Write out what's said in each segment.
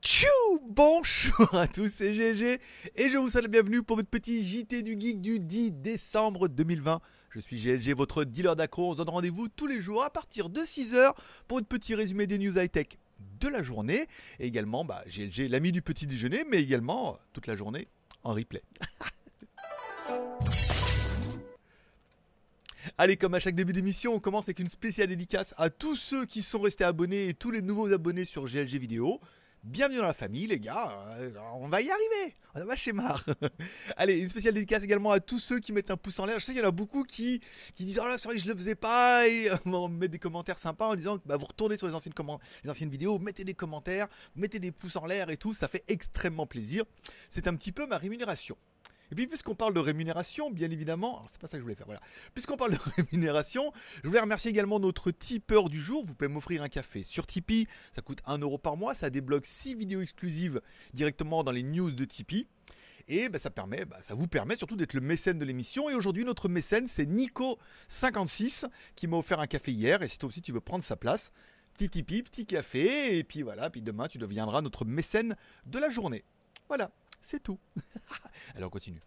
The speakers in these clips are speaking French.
Tchou Bonjour à tous, c'est GG et je vous souhaite la bienvenue pour votre petit JT du Geek du 10 décembre 2020. Je suis GLG, votre dealer d'accro. On se donne rendez-vous tous les jours à partir de 6h pour votre petit résumé des news high-tech de la journée. Et également, bah, GLG, l'ami du petit déjeuner, mais également toute la journée en replay. Allez, comme à chaque début d'émission, on commence avec une spéciale dédicace à tous ceux qui sont restés abonnés et tous les nouveaux abonnés sur GLG Vidéo. Bienvenue dans la famille, les gars. Euh, on va y arriver. On va chez Mar. Allez, une spéciale dédicace également à tous ceux qui mettent un pouce en l'air. Je sais qu'il y en a beaucoup qui, disent Oh là, sorry, je le faisais pas. Et on met des commentaires sympas en disant bah, Vous retournez sur les anciennes vidéos, mettez des commentaires, mettez des pouces en l'air et tout. Ça fait extrêmement plaisir. C'est un petit peu ma rémunération. Et puis, puisqu'on parle de rémunération, bien évidemment, c'est pas ça que je voulais faire, voilà. Puisqu'on parle de rémunération, je voulais remercier également notre tipeur du jour. Vous pouvez m'offrir un café sur Tipeee, ça coûte 1 euro par mois, ça débloque 6 vidéos exclusives directement dans les news de Tipeee. Et bah, ça, permet, bah, ça vous permet surtout d'être le mécène de l'émission. Et aujourd'hui, notre mécène, c'est Nico56 qui m'a offert un café hier. Et si toi aussi tu veux prendre sa place, petit Tipeee, petit café. Et puis voilà, puis demain, tu deviendras notre mécène de la journée. Voilà. C'est tout. Alors, on continue.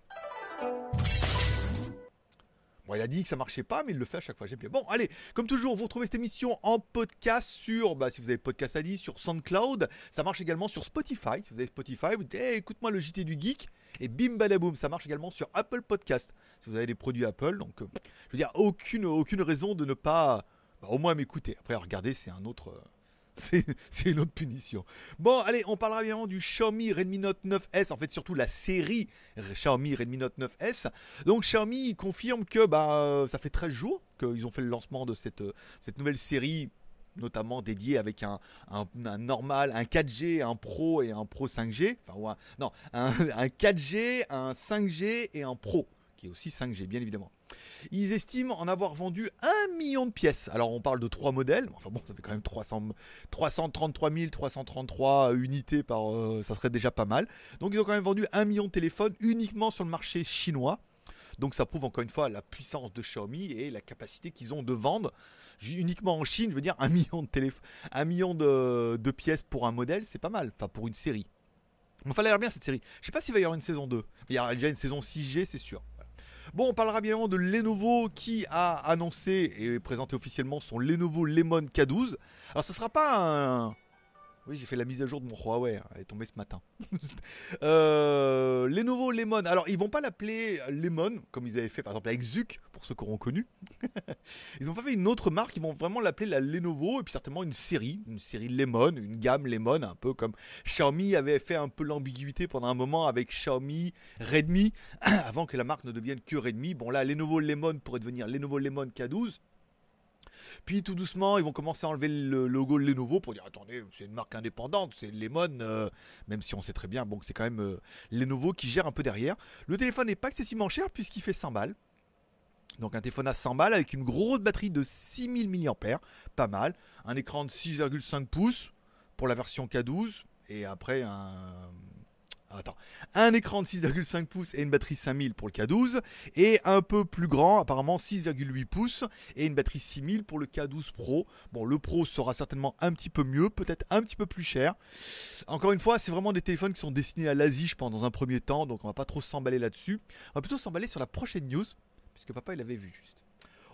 Bon, il a dit que ça marchait pas, mais il le fait à chaque fois. J'aime bien. Bon, allez, comme toujours, vous retrouvez cette émission en podcast sur, bah, si vous avez Podcast sur SoundCloud. Ça marche également sur Spotify. Si vous avez Spotify, vous dites, eh, écoute-moi le JT du Geek. Et bim badaboum, ça marche également sur Apple Podcast. Si vous avez des produits Apple, donc, euh, je veux dire, aucune, aucune raison de ne pas, bah, au moins m'écouter. Après, regardez, c'est un autre. Euh, c'est une autre punition. Bon, allez, on parlera bien du Xiaomi Redmi Note 9S, en fait surtout la série Xiaomi Redmi Note 9S. Donc Xiaomi confirme que bah, ça fait 13 jours qu'ils ont fait le lancement de cette, cette nouvelle série notamment dédiée avec un, un, normal, un 4G, un Pro et un Pro 5G. Enfin, non, un, un, 4G, un 5G et un Pro, qui est aussi 5G, bien évidemment. Ils estiment en avoir vendu 1 million de pièces. Alors on parle de 3 modèles, enfin bon, ça fait quand même 333 333 unités par. Euh, ça serait déjà pas mal. Donc ils ont quand même vendu 1 million de téléphones uniquement sur le marché chinois. Donc ça prouve encore une fois la puissance de Xiaomi et la capacité qu'ils ont de vendre uniquement en Chine. Je veux dire, 1 million de, un million de, pièces pour un modèle, c'est pas mal. Enfin, pour une série. Enfin, elle a bien cette série. Je sais pas s'il va y avoir une saison 2. Il y aura déjà une saison 6G, c'est sûr. Bon, on parlera bien de Lenovo qui a annoncé et présenté officiellement son Lenovo Lemon K12. Alors, ce ne sera pas un, oui, j'ai fait la mise à jour de mon Huawei. Hein, elle est tombée ce matin. Lenovo euh, les Lemon. Alors, ils vont pas l'appeler Lemon, comme ils avaient fait par exemple avec Zuc, pour ceux qui auront connu. ils n'ont pas fait une autre marque, ils vont vraiment l'appeler la Lenovo, et puis certainement une série, une série Lemon, une gamme Lemon, un peu comme Xiaomi avait fait un peu l'ambiguïté pendant un moment avec Xiaomi, Redmi, avant que la marque ne devienne que Redmi. Bon, là, Lenovo Lemon pourrait devenir Lenovo Lemon K12. Puis tout doucement, ils vont commencer à enlever le logo Lenovo pour dire attendez, c'est une marque indépendante, c'est Lemon, euh, même si on sait très bien bon, c'est quand même euh, Lenovo qui gère un peu derrière. Le téléphone n'est pas excessivement cher puisqu'il fait 100 balles. Donc un téléphone à 100 balles avec une grosse batterie de 6000 mAh, pas mal. Un écran de 6,5 pouces pour la version K12 et après un ah, attends. Un écran de 6,5 pouces et une batterie 5000 pour le K12. Et un peu plus grand, apparemment 6,8 pouces et une batterie 6000 pour le K12 Pro. Bon, le Pro sera certainement un petit peu mieux, peut-être un petit peu plus cher. Encore une fois, c'est vraiment des téléphones qui sont destinés à l'Asie, je pense, dans un premier temps. Donc on va pas trop s'emballer là-dessus. On va plutôt s'emballer sur la prochaine news, puisque papa il avait vu juste.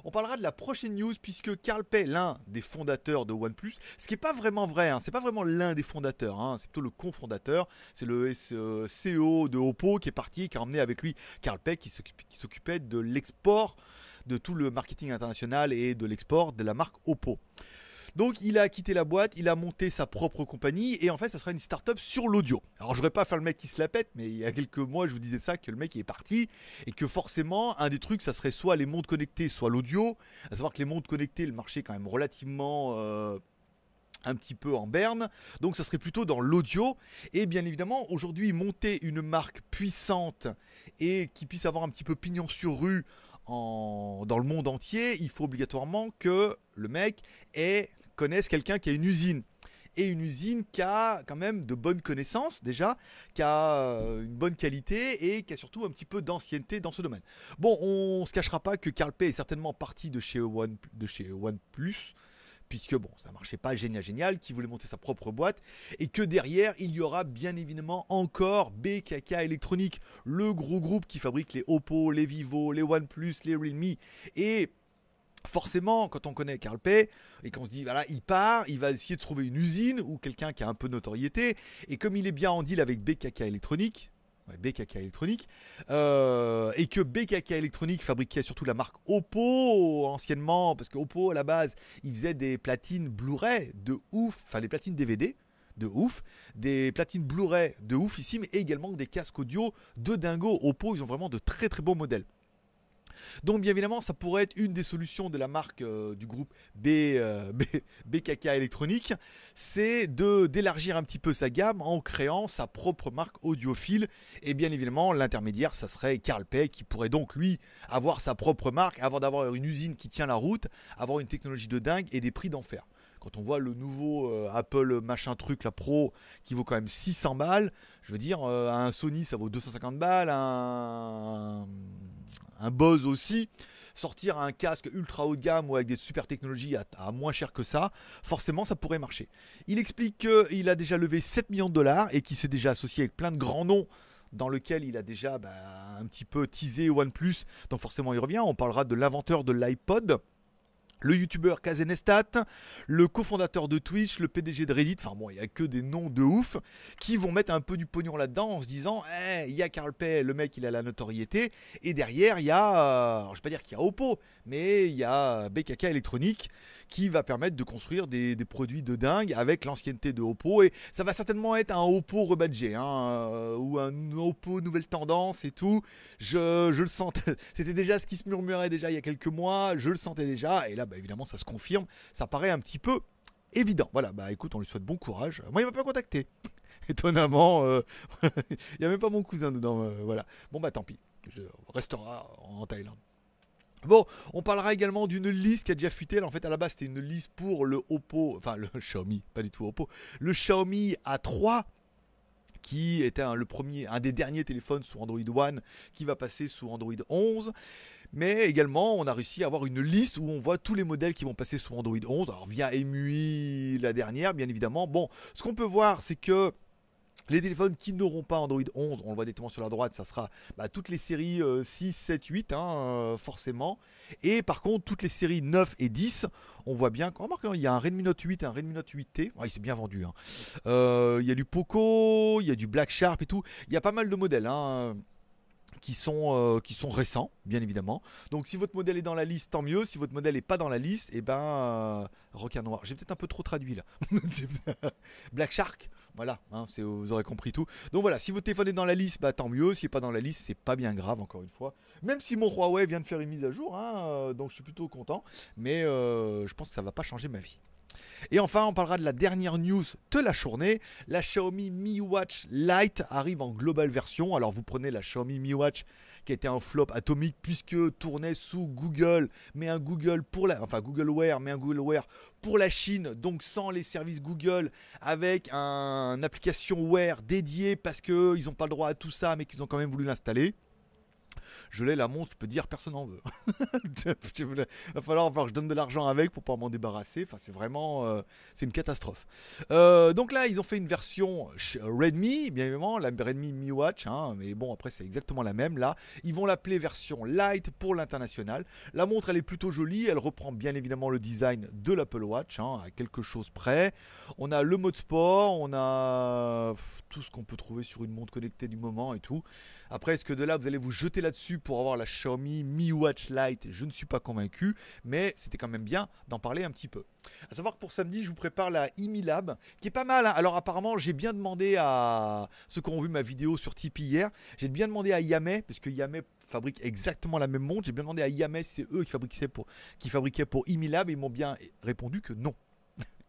On parlera de la prochaine news puisque Carl Pay, l'un des fondateurs de OnePlus, ce qui n'est pas vraiment vrai, ce hein, c'est pas vraiment l'un des fondateurs, hein, c'est plutôt le cofondateur, c'est le euh, CEO euh, e de Oppo qui est parti, qui a emmené avec lui Carl Pei qui s'occupait de l'export de tout le marketing international et de l'export de la marque Oppo. Donc il a quitté la boîte, il a monté sa propre compagnie et en fait ça sera une start-up sur l'audio. Alors je voudrais pas faire le mec qui se la pète, mais il y a quelques mois je vous disais ça, que le mec est parti et que forcément un des trucs ça serait soit les mondes connectés, soit l'audio. À savoir que les mondes connectés, le marché est quand même relativement... Euh, un petit peu en berne, donc ça serait plutôt dans l'audio. Et bien évidemment, aujourd'hui, monter une marque puissante et qui puisse avoir un petit peu pignon sur rue dans le monde entier, il faut obligatoirement que le mec ait connaissent quelqu'un qui a une usine et une usine qui a quand même de bonnes connaissances déjà, qui a euh, une bonne qualité et qui a surtout un petit peu d'ancienneté dans ce domaine. Bon, on se cachera pas que Carl P est certainement parti de chez One, de chez OnePlus puisque bon, ça marchait pas génial génial, qui voulait monter sa propre boîte, et que derrière, il y aura bien évidemment encore BKK Electronique, le gros groupe qui fabrique les Oppo, les Vivo, les Plus les Realme, et forcément, quand on connaît Carl Pay et qu'on se dit, voilà, il part, il va essayer de trouver une usine ou quelqu'un qui a un peu de notoriété. Et comme il est bien en deal avec BKK Electronique, BKK euh, et que BKK Electronique fabriquait surtout la marque Oppo anciennement, parce que Oppo à la base, il faisait des platines Blu-ray de ouf, enfin des platines DVD de ouf, des platines Blu-ray de oufissime mais également des casques audio de dingo. Oppo, ils ont vraiment de très très beaux modèles. Donc bien évidemment, ça pourrait être une des solutions de la marque euh, du groupe B, euh, BKK électronique, c'est de d'élargir un petit peu sa gamme en créant sa propre marque audiophile. Et bien évidemment, l'intermédiaire, ça serait Carl Pay qui pourrait donc lui avoir sa propre marque, avant d'avoir une usine qui tient la route, avoir une technologie de dingue et des prix d'enfer quand on voit le nouveau euh, Apple machin truc, la Pro, qui vaut quand même 600 balles, je veux dire, un Sony, ça vaut 250 balles, un, un buzz aussi, sortir un casque ultra haut de gamme ou avec des super technologies à, moins cher que ça, forcément ça pourrait marcher. Il explique qu'il a déjà levé 7 millions de dollars et qu'il s'est déjà associé avec plein de grands noms dans lequel il a déjà bah, un petit peu teasé OnePlus, donc forcément il revient, on parlera de l'inventeur de l'iPod, le youtubeur Kazenestat, le cofondateur de Twitch, le PDG de Reddit, enfin bon, il n'y a que des noms de ouf, qui vont mettre un peu du pognon là-dedans en se disant, eh, il y a Carl Pay, le mec il a la notoriété, et derrière il y a, je ne vais pas dire qu'il y a Oppo, mais il y a BKK électronique qui va permettre de construire des, produits de dingue avec l'ancienneté de Oppo, et ça va certainement être un Oppo rebadgé, hein, euh, ou un Oppo nouvelle tendance et tout, je, je le sentais, c'était déjà ce qui se murmurait déjà il y a quelques mois, je le sentais déjà, et là bah, évidemment, ça se confirme. Ça paraît un petit peu évident. Voilà, bah écoute, on lui souhaite bon courage. Moi, il m'a pas contacté. Étonnamment, euh, il n'y a même pas mon cousin dedans. Euh, voilà. Bon, bah tant pis. Je restera en Thaïlande. Bon, on parlera également d'une liste qui a déjà fuité. en fait, à la base, c'était une liste pour le Oppo, enfin le Xiaomi, pas du tout Oppo, le Xiaomi A3 qui était un, le premier, un des derniers téléphones Sous Android One, qui va passer sous Android 11. Mais également, on a réussi à avoir une liste où on voit tous les modèles qui vont passer sous Android 11. Alors via EMUI la dernière, bien évidemment. Bon, ce qu'on peut voir, c'est que les téléphones qui n'auront pas Android 11, on le voit directement sur la droite, ça sera bah, toutes les séries 6, 7, 8, forcément. Et par contre, toutes les séries 9 et 10, on voit bien qu'il y a un Redmi Note 8 et un Redmi Note 8T. Ouais, il s'est bien vendu. Hein. Euh, il y a du Poco, il y a du Black Sharp et tout. Il y a pas mal de modèles. Hein qui sont, euh, qui sont récents, bien évidemment. Donc si votre modèle est dans la liste, tant mieux. Si votre modèle n'est pas dans la liste, et eh ben euh, requin noir. J'ai peut-être un peu trop traduit là. Black Shark, voilà, hein, vous aurez compris tout. Donc voilà, si votre téléphone est dans la liste, bah tant mieux. si n'est pas dans la liste, c'est pas bien grave, encore une fois. Même si mon Huawei vient de faire une mise à jour, hein, euh, donc je suis plutôt content. Mais je pense que ça va pas changer ma vie. Et enfin, on parlera de la dernière news de la journée. La Xiaomi Mi Watch Lite arrive en global version. Alors vous prenez la Xiaomi Mi Watch qui était un flop atomique puisque tournait sous Google, mais un Google pour la, enfin Wear, mais un pour la Chine, donc sans les services Google, avec un application Wear dédiée parce qu'ils n'ont pas le droit à tout ça, mais qu'ils ont quand même voulu l'installer je l'ai la montre, je peux dire personne n'en veut. Il va falloir, que je donne de l'argent avec pour pouvoir m'en débarrasser. Enfin, c'est vraiment euh, c'est une catastrophe. Euh, donc là, ils ont fait une version Redmi, bien évidemment, la Redmi Mi Watch, hein, mais bon, après, c'est exactement la même. Là, ils vont l'appeler version Light pour l'international. La montre, elle est plutôt jolie, elle reprend bien évidemment le design de l'Apple Watch, hein, à quelque chose près. On a le mode sport, on a tout ce qu'on peut trouver sur une montre connectée du moment et tout. Après, est-ce que de là, vous allez vous jeter là-dessus pour avoir la Xiaomi Mi Watch Lite Je ne suis pas convaincu, mais c'était quand même bien d'en parler un petit peu. A savoir que pour samedi, je vous prépare la IMI Lab, qui est pas mal. Hein. Alors apparemment, j'ai bien demandé à ceux qui ont vu ma vidéo sur Tipeee hier, j'ai bien demandé à Yamé, puisque Yamé fabrique exactement la même montre, j'ai bien demandé à Yamé si c'est eux qui fabriquaient pour, qui fabriquaient pour IMI Lab, et ils m'ont bien répondu que non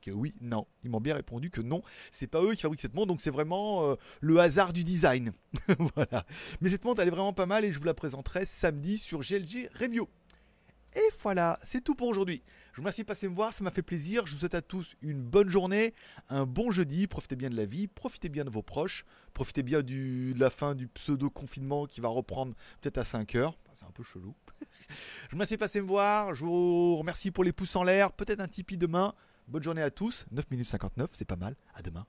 que euh, oui, non. Ils m'ont bien répondu que non, c'est pas eux qui fabriquent cette montre, donc c'est vraiment euh, le hasard du design. voilà. Mais cette montre, elle est vraiment pas mal et je vous la présenterai samedi sur GLG Review. Et voilà, c'est tout pour aujourd'hui. Je vous remercie de passer me voir, ça m'a fait plaisir. Je vous souhaite à tous une bonne journée, un bon jeudi. Profitez bien de la vie, profitez bien de vos proches, profitez bien de la fin du pseudo-confinement qui va reprendre peut-être à 5 heures. C'est un peu chelou. je vous remercie de passer me voir, je vous remercie pour les pouces en l'air, peut-être un Tipeee demain. Bonne journée à tous. 9 minutes 59, c'est pas mal. À demain.